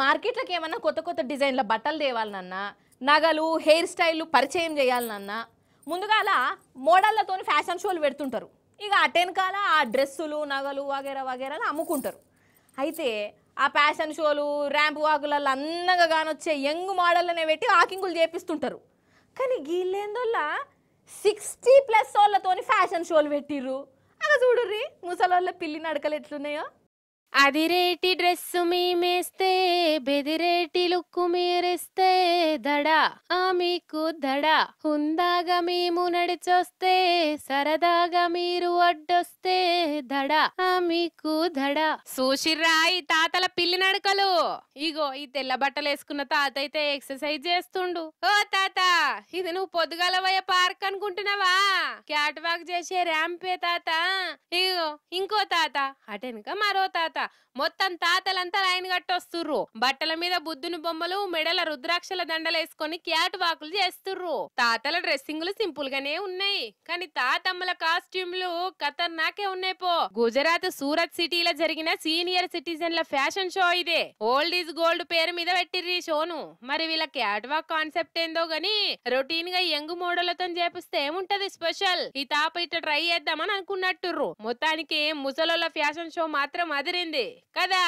మార్కెట్లకు ఏమన్నా కొత్త కొత్త డిజైన్ల బట్టలు తేవాలన్నా నగలు హెయిర్ స్టైల్ పరిచయం చేయాలన్నా అలా మోడళ్లతో ఫ్యాషన్ షోలు పెడుతుంటారు ఇక కాల ఆ డ్రెస్సులు నగలు వగేరా వగేరాలు అమ్ముకుంటారు అయితే ఆ ఫ్యాషన్ షోలు ర్యాంప్ వాకులలో అందంగా కానొచ్చే యంగ్ మోడళ్ళనే పెట్టి వాకింగులు చేపిస్తుంటారు కానీ గీళ్ళేందోళ్ళ సిక్స్టీ ప్లస్ వాళ్ళతోని ఫ్యాషన్ షోలు పెట్టిర్రు అలా చూడుర్రి ముసలోళ్ళ పిల్లి నడకలు ఎట్లున్నాయో అదిరేటి డ్రెస్సు మేమేస్తే బెదిరేటి మీకు దడ హుందాగా మేము నడిచొస్తే సరదాగా మీరు అడ్డొస్తే దడ మీకు దడ సూషిర్రా ఈ తాతల పిల్లి నడకలు ఇగో ఈ తెల్ల బట్టలు వేసుకున్న తాత అయితే ఎక్సర్సైజ్ చేస్తుండు ఓ తాత ఇది నువ్వు పొద్దుగలవయ్య పార్క్ అనుకుంటున్నావా క్యాట్ వాక్ చేసే ర్యాంపే తాత ఇగో ఇంకో తాత అటెనుక మరో తాత మొత్తం తాతలంతా లైన్ కట్టొస్తుర్రు బట్టల మీద బుద్ధుని బొమ్మలు మెడల రుద్రాక్షల దండలేసుకొని చేసుకొని క్యాట్ వాకులు చేస్తుర్రు తాతల డ్రెస్సింగ్లు సింపుల్ గానే ఉన్నాయి కానీ తాతమ్మల కాస్ట్యూమ్లు ఖతర్నాకే ఉన్నాయి పో గుజరాత్ సూరత్ సిటీలో జరిగిన సీనియర్ సిటిజన్ల ఫ్యాషన్ షో ఇదే ఓల్డ్ ఈజ్ గోల్డ్ పేరు మీద ఈ షోను మరి వీళ్ళ క్యాట్ వాక్ కాన్సెప్ట్ ఏందో గాని రొటీన్ గా యంగ్ మోడళ్లతో చేపిస్తే ఏముంటది స్పెషల్ ఈ తాప ఇట్లా ట్రై చేద్దామని అనుకున్నట్టుర్రు మొత్తానికి ముసలోళ్ళ ఫ్యాషన్ షో మాత్రం అదిరింది కదా